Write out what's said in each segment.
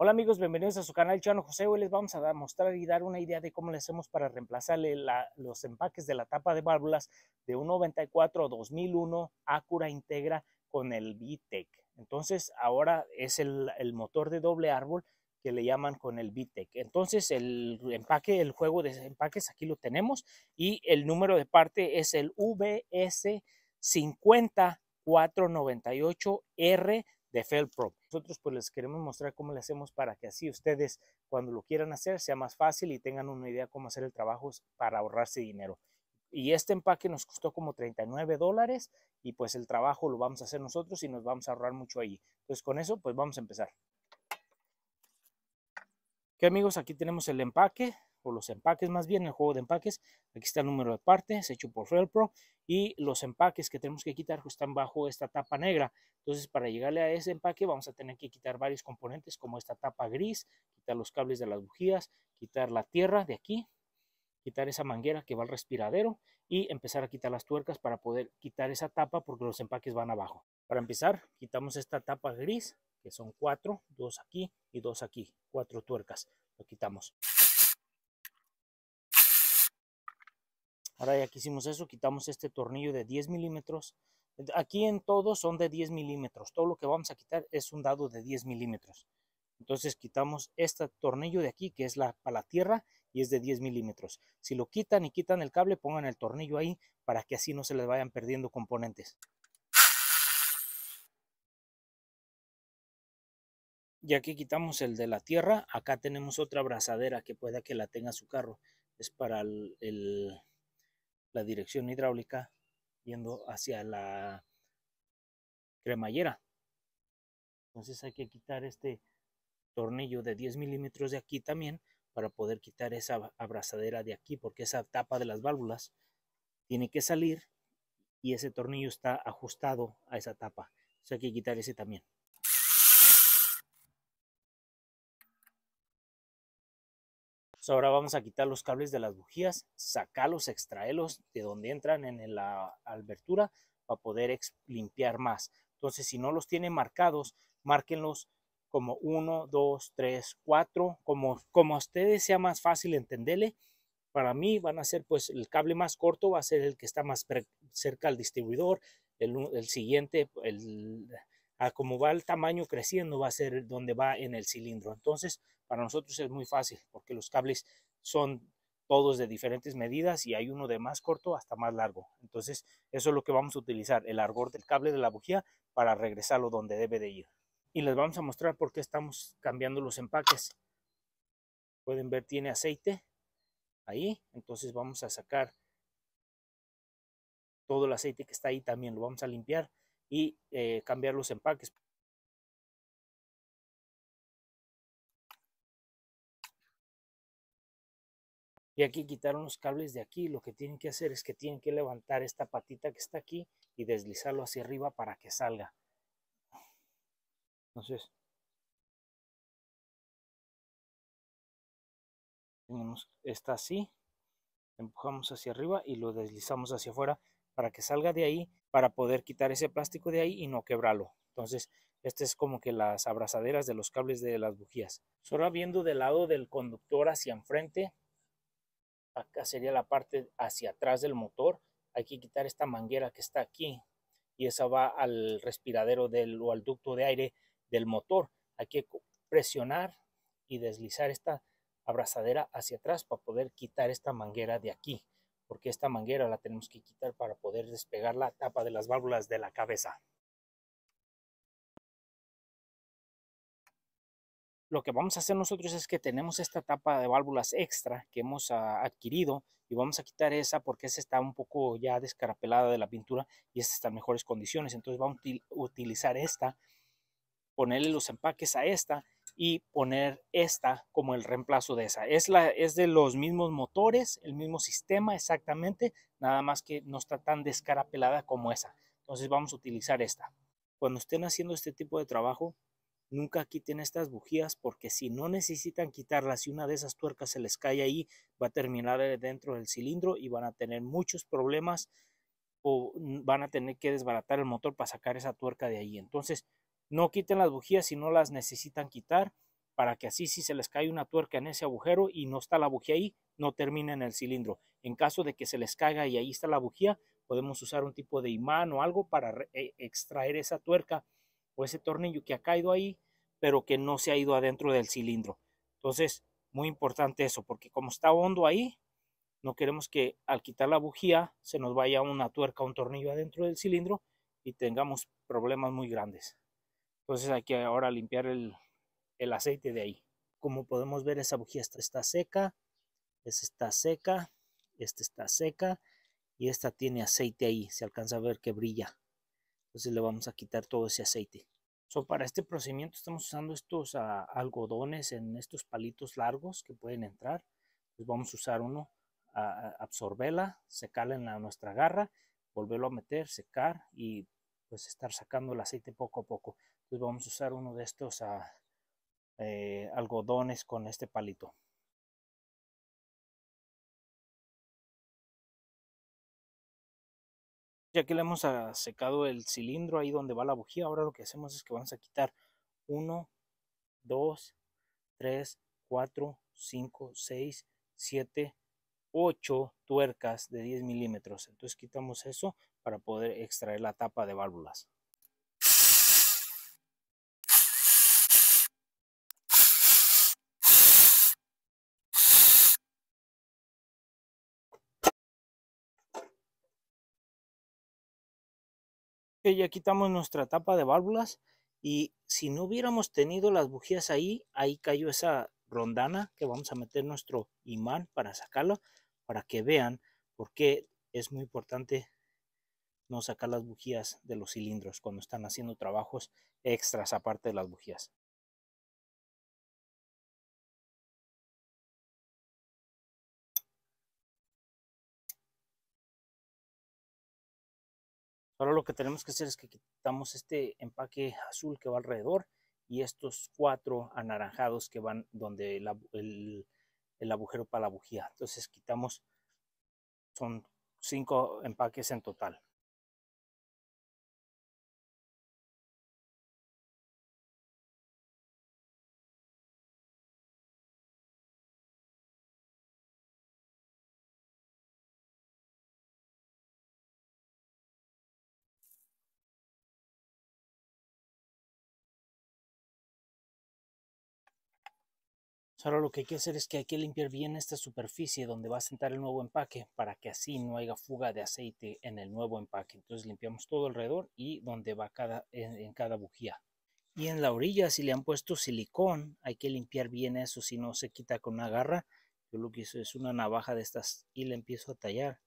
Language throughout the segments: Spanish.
Hola amigos, bienvenidos a su canal Chano José. Hoy les vamos a mostrar y dar una idea de cómo le hacemos para reemplazar los empaques de la tapa de válvulas de un 94 2001 Acura Integra con el VTEC. Entonces ahora es el, motor de doble árbol que le llaman con el VTEC. Entonces el empaque, el juego de empaques aquí lo tenemos y el número de parte es el VS 50498 r de Felpro. Nosotros pues les queremos mostrar cómo le hacemos para que así ustedes cuando lo quieran hacer sea más fácil y tengan una idea cómo hacer el trabajo para ahorrarse dinero. Y este empaque nos costó como 39 dólares y pues el trabajo lo vamos a hacer nosotros y nos vamos a ahorrar mucho ahí. Entonces con eso pues vamos a empezar. qué amigos, aquí tenemos el empaque o los empaques más bien, el juego de empaques. Aquí está el número de partes hecho por Felpro y los empaques que tenemos que quitar pues, están bajo esta tapa negra. Entonces, para llegarle a ese empaque vamos a tener que quitar varios componentes como esta tapa gris, quitar los cables de las bujías, quitar la tierra de aquí, quitar esa manguera que va al respiradero y empezar a quitar las tuercas para poder quitar esa tapa porque los empaques van abajo. Para empezar, quitamos esta tapa gris, que son cuatro, dos aquí y dos aquí, cuatro tuercas. Lo quitamos. Ahora ya que hicimos eso, quitamos este tornillo de 10 milímetros. Aquí en todo son de 10 milímetros. Todo lo que vamos a quitar es un dado de 10 milímetros. Entonces quitamos este tornillo de aquí, que es la, para la tierra, y es de 10 milímetros. Si lo quitan y quitan el cable, pongan el tornillo ahí para que así no se les vayan perdiendo componentes. Ya que quitamos el de la tierra, acá tenemos otra abrazadera que pueda que la tenga su carro. Es para el dirección hidráulica yendo hacia la cremallera. Entonces hay que quitar este tornillo de 10 milímetros de aquí también para poder quitar esa abrazadera de aquí porque esa tapa de las válvulas tiene que salir y ese tornillo está ajustado a esa tapa. Entonces hay que quitar ese también. ahora vamos a quitar los cables de las bujías, sacarlos, extraerlos de donde entran en la abertura para poder limpiar más. Entonces, si no los tienen marcados, márquenlos como 1, 2, 3, 4, como, como a ustedes sea más fácil entenderle. Para mí van a ser, pues, el cable más corto va a ser el que está más cerca al distribuidor, el siguiente, el, a como va el tamaño creciendo va a ser donde va en el cilindro. Entonces, para nosotros es muy fácil porque los cables son todos de diferentes medidas y hay uno de más corto hasta más largo. Entonces, eso es lo que vamos a utilizar, el largor del cable de la bujía para regresarlo donde debe de ir. Y les vamos a mostrar por qué estamos cambiando los empaques. Pueden ver, tiene aceite ahí. Entonces vamos a sacar todo el aceite que está ahí también, lo vamos a limpiar y eh, cambiar los empaques. Y aquí quitaron los cables de aquí. Lo que tienen que hacer es que tienen que levantar esta patita que está aquí y deslizarlo hacia arriba para que salga. Entonces, tenemos esta así, empujamos hacia arriba y lo deslizamos hacia afuera para que salga de ahí para poder quitar ese plástico de ahí y no quebrarlo. Entonces, este es como que las abrazaderas de los cables de las bujías. solo viendo del lado del conductor hacia enfrente, acá sería la parte hacia atrás del motor. Hay que quitar esta manguera que está aquí y esa va al respiradero del, o al ducto de aire del motor. Hay que presionar y deslizar esta abrazadera hacia atrás para poder quitar esta manguera de aquí porque esta manguera la tenemos que quitar para poder despegar la tapa de las válvulas de la cabeza. Lo que vamos a hacer nosotros es que tenemos esta tapa de válvulas extra que hemos ah, adquirido y vamos a quitar esa porque esa está un poco ya descarapelada de la pintura y esta está en mejores condiciones. Entonces vamos a utilizar esta ponerle los empaques a esta y poner esta como el reemplazo de esa. Es, la, es de los mismos motores, el mismo sistema exactamente, nada más que no está tan descarapelada como esa. Entonces vamos a utilizar esta. Cuando estén haciendo este tipo de trabajo, nunca quiten estas bujías porque si no necesitan quitarlas, y una de esas tuercas se les cae ahí, va a terminar eh, dentro del cilindro y van a tener muchos problemas o van a tener que desbaratar el motor para sacar esa tuerca de ahí. Entonces, no quiten las bujías si no las necesitan quitar, para que así si se les cae una tuerca en ese agujero y no está la bujía ahí, no termine en el cilindro. En caso de que se les caiga y ahí está la bujía, podemos usar un tipo de imán o algo para eh, extraer esa tuerca o ese tornillo que ha caído ahí, pero que no se ha ido adentro del cilindro. Entonces, muy importante eso, porque como está hondo ahí, no queremos que al quitar la bujía se nos vaya una tuerca, o un tornillo adentro del cilindro y tengamos problemas muy grandes. Entonces hay que ahora limpiar el, el aceite de ahí. Como podemos ver, esa bujía está, seca, esta está seca, esta está seca y esta tiene aceite ahí. Se alcanza a ver que brilla. Entonces le vamos a quitar todo ese aceite. son para este procedimiento estamos usando estos ah, algodones en estos palitos largos que pueden entrar. Pues vamos a usar uno, ah, absorberla, secarla en la, nuestra garra, volverlo a meter, secar y pues estar sacando el aceite poco a poco. Entonces pues, vamos a usar uno de estos ah, eh, algodones con este palito. Ya que le hemos ah, secado el cilindro ahí donde va la bujía. Ahora lo que hacemos es que vamos a quitar 1, 2, 3, 4, 5, 6, 7, 8 tuercas de 10 milímetros. Entonces quitamos eso para poder extraer la tapa de válvulas. ya quitamos nuestra tapa de válvulas y si no hubiéramos tenido las bujías ahí, ahí cayó esa rondana que vamos a meter nuestro imán para sacarlo, para que vean por qué es muy importante no sacar las bujías de los cilindros cuando están haciendo trabajos extras aparte de las bujías. Ahora lo que tenemos que hacer es que quitamos este empaque azul que va alrededor y estos cuatro anaranjados que van donde el, el agujero para la bujía. Entonces quitamos, son cinco empaques en total. Ahora lo que hay que hacer es que hay que limpiar bien esta superficie donde va a sentar el nuevo empaque para que así no haya fuga de aceite en el nuevo empaque. Entonces limpiamos todo alrededor y donde va cada, en, cada bujía. Y en la orilla, si le han puesto silicón, hay que limpiar bien eso, si no se quita con una garra. Yo lo que hice es una navaja de estas y le empiezo a tallar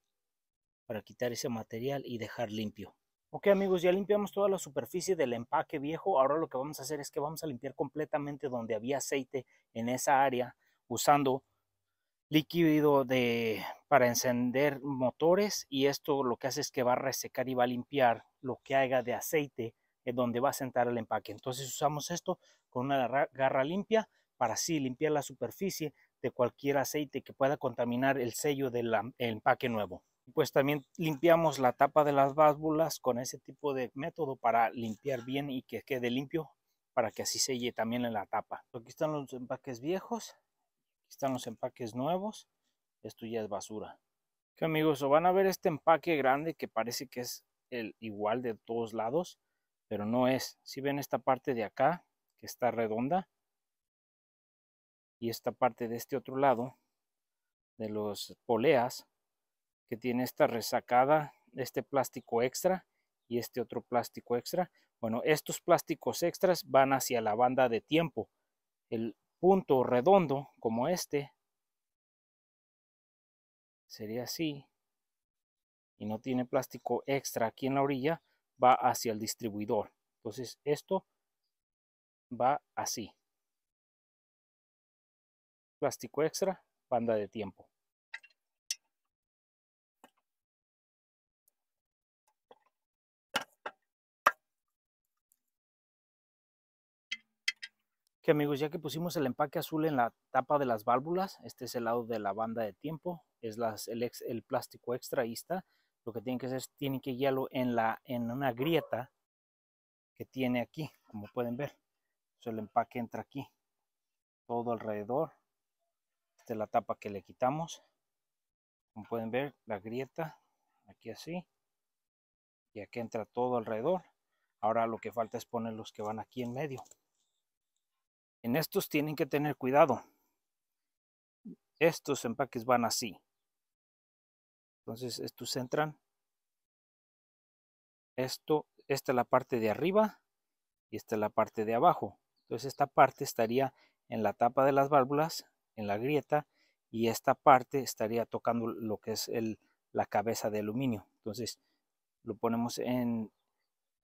para quitar ese material y dejar limpio. Ok amigos, ya limpiamos toda la superficie del empaque viejo. Ahora lo que vamos a hacer es que vamos a limpiar completamente donde había aceite en esa área usando líquido de, para encender motores y esto lo que hace es que va a resecar y va a limpiar lo que haya de aceite en donde va a sentar el empaque. Entonces usamos esto con una garra limpia para así limpiar la superficie de cualquier aceite que pueda contaminar el sello del empaque nuevo pues también limpiamos la tapa de las válvulas con ese tipo de método para limpiar bien y que quede limpio para que así selle también en la tapa. Aquí están los empaques viejos, aquí están los empaques nuevos, esto ya es basura. ¿Qué amigos, van a ver este empaque grande que parece que es el igual de todos lados, pero no es. Si ven esta parte de acá, que está redonda, y esta parte de este otro lado, de los poleas, que tiene esta resacada, este plástico extra y este otro plástico extra. Bueno, estos plásticos extras van hacia la banda de tiempo. El punto redondo como este sería así y no tiene plástico extra aquí en la orilla, va hacia el distribuidor. Entonces esto va así. Plástico extra, banda de tiempo. Que amigos, ya que pusimos el empaque azul en la tapa de las válvulas, este es el lado de la banda de tiempo, es el, plástico extraísta, Lo que tienen que hacer es, tienen que guiarlo en, la, en una grieta que tiene aquí, como pueden ver. el empaque entra aquí, todo alrededor. Esta es la tapa que le quitamos. Como pueden ver, la grieta, aquí así. Y aquí entra todo alrededor. Ahora lo que falta es poner los que van aquí en medio. En estos tienen que tener cuidado. Estos empaques van así. Entonces estos entran. Esto, esta es la parte de arriba y esta es la parte de abajo. Entonces esta parte estaría en la tapa de las válvulas, en la grieta, y esta parte estaría tocando lo que es la cabeza de aluminio. Entonces lo ponemos en,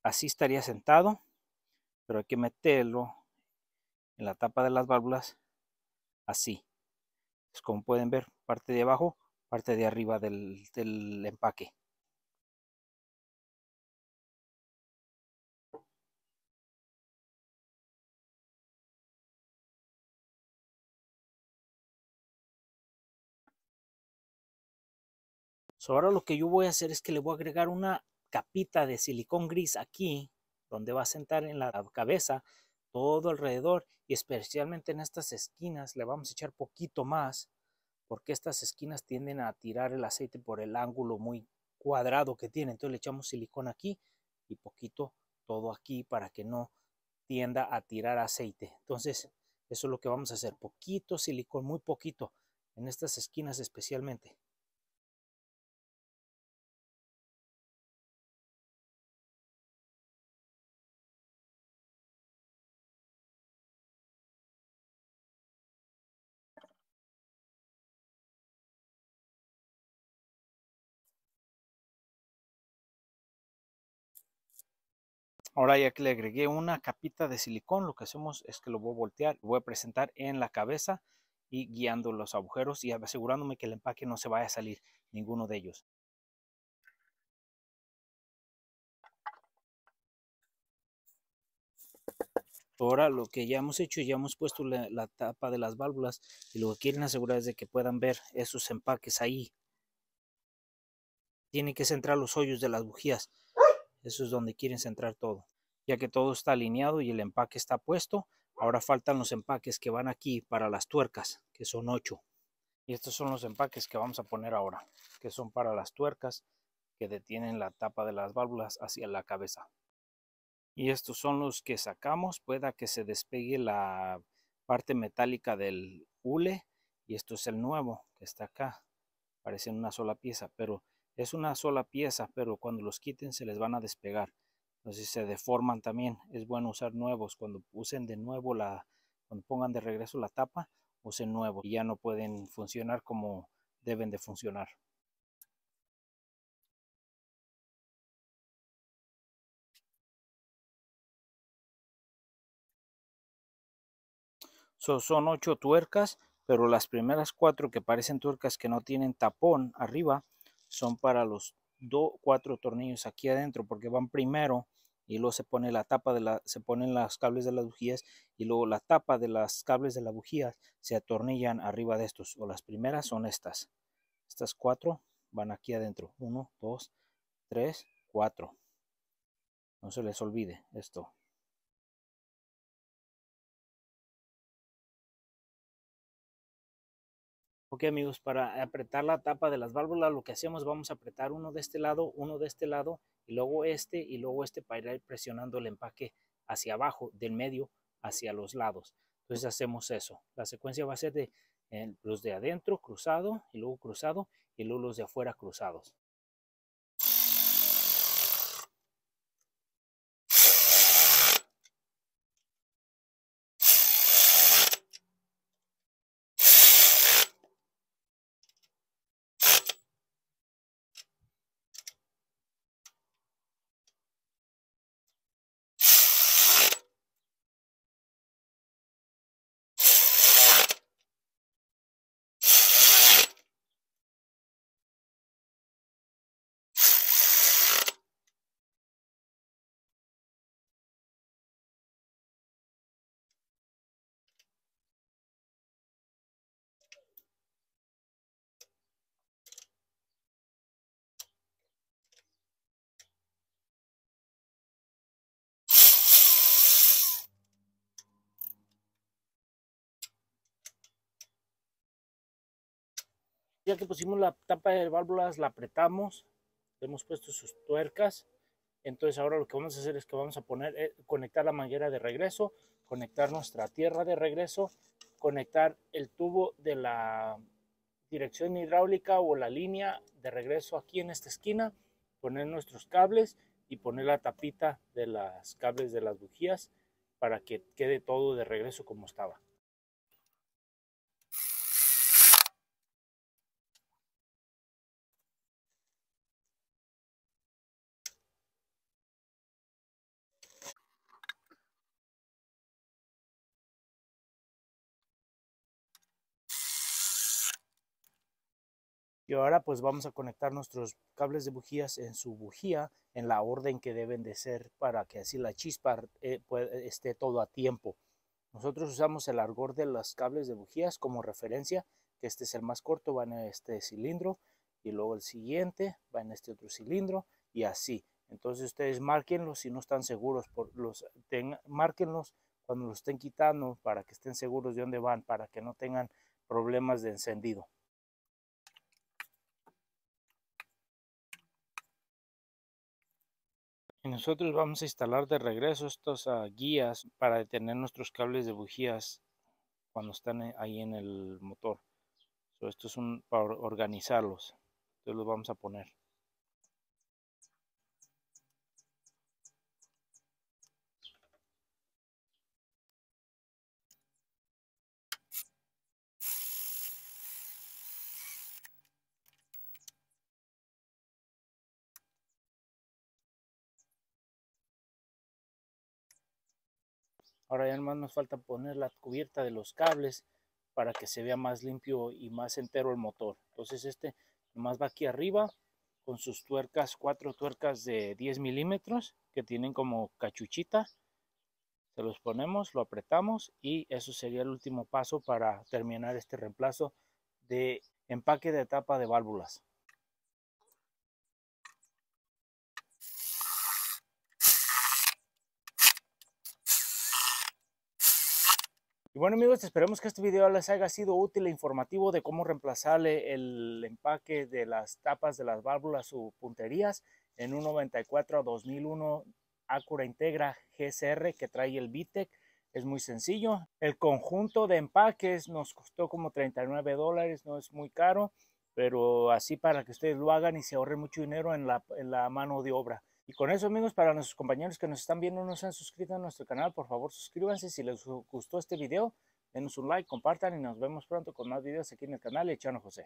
así estaría sentado, pero hay que meterlo en la tapa de las válvulas así. es como pueden ver, parte de abajo, parte de arriba del, empaque. ahora lo que yo voy a hacer es que le voy a agregar una capita de silicón gris aquí, donde va a sentar en la cabeza todo alrededor y especialmente en estas esquinas le vamos a echar poquito más porque estas esquinas tienden a tirar el aceite por el ángulo muy cuadrado que tiene. Entonces le echamos silicón aquí y poquito todo aquí para que no tienda a tirar aceite. Entonces eso es lo que vamos a hacer, poquito silicón, muy poquito en estas esquinas especialmente. Ahora ya que le agregué una capita de silicón, lo que hacemos es que lo voy a voltear, lo voy a presentar en la cabeza y guiando los agujeros y asegurándome que el empaque no se vaya a salir ninguno de ellos. Ahora lo que ya hemos hecho, ya hemos puesto la, tapa de las válvulas y lo que quieren asegurar es de que puedan ver esos empaques ahí. Tienen que centrar los hoyos de las bujías. Eso es donde quieren centrar todo. Ya que todo está alineado y el empaque está puesto, ahora faltan los empaques que van aquí para las tuercas, que son 8. Y estos son los empaques que vamos a poner ahora, que son para las tuercas que detienen la tapa de las válvulas hacia la cabeza. Y estos son los que sacamos, pueda que se despegue la parte metálica del hule. Y esto es el nuevo que está acá, parece una sola pieza, pero es una sola pieza, pero cuando los quiten se les van a despegar. Entonces se deforman también. Es bueno usar nuevos. Cuando usen de nuevo la, cuando pongan de regreso la tapa, usen nuevos. Y ya no pueden funcionar como deben de funcionar. son ocho tuercas, pero las primeras cuatro que parecen tuercas que no tienen tapón arriba son para los dos cuatro tornillos aquí adentro porque van primero y luego se pone la tapa de la se ponen las cables de las bujías y luego la tapa de las cables de la bujía se atornillan arriba de estos o las primeras son estas estas cuatro van aquí adentro Uno, dos, tres, cuatro. no se les olvide esto Ok amigos, para apretar la tapa de las válvulas lo que hacemos vamos a apretar uno de este lado, uno de este lado y luego este y luego este para ir presionando el empaque hacia abajo, del medio hacia los lados. Entonces hacemos eso. La secuencia va a ser de eh, los de adentro cruzado y luego cruzado y luego los de afuera cruzados. Ya que pusimos la tapa de válvulas, la apretamos, hemos puesto sus tuercas. Entonces ahora lo que vamos a hacer es que vamos a poner, eh, conectar la manguera de regreso, conectar nuestra tierra de regreso, conectar el tubo de la dirección hidráulica o la línea de regreso aquí en esta esquina, poner nuestros cables y poner la tapita de las cables de las bujías para que quede todo de regreso como estaba. Y ahora pues vamos a conectar nuestros cables de bujías en su bujía en la orden que deben de ser para que así la chispa eh, esté todo a tiempo. Nosotros usamos el largo de los cables de bujías como referencia, que este es el más corto, va en este cilindro y luego el siguiente va en este otro cilindro y así. Entonces ustedes márquenlos si no están seguros, por los márquenlos cuando los estén quitando para que estén seguros de dónde van, para que no tengan problemas de encendido. nosotros vamos a instalar de regreso estos ah, guías para detener nuestros cables de bujías cuando están eh, ahí en el motor. esto es un, para organizarlos. Entonces los vamos a poner. Ahora ya más nos falta poner la cubierta de los cables para que se vea más limpio y más entero el motor. Entonces este más va aquí arriba con sus tuercas, cuatro tuercas de 10 milímetros que tienen como cachuchita. Se los ponemos, lo apretamos y eso sería el último paso para terminar este reemplazo de empaque de tapa de válvulas. Y bueno amigos, esperemos que este video les haya sido útil e informativo de cómo reemplazarle el empaque de las tapas de las válvulas o punterías en un 94 a 2001 Acura Integra GSR que trae el VTEC, Es muy sencillo. El conjunto de empaques nos costó como 39 dólares, no es muy caro, pero así para que ustedes lo hagan y se ahorren mucho dinero en la mano de obra. Y con eso, amigos, para nuestros compañeros que nos están viendo, no se han suscrito a nuestro canal, por favor suscríbanse. Si les gustó este video, denos un like, compartan y nos vemos pronto con más videos aquí en el canal de Chano José.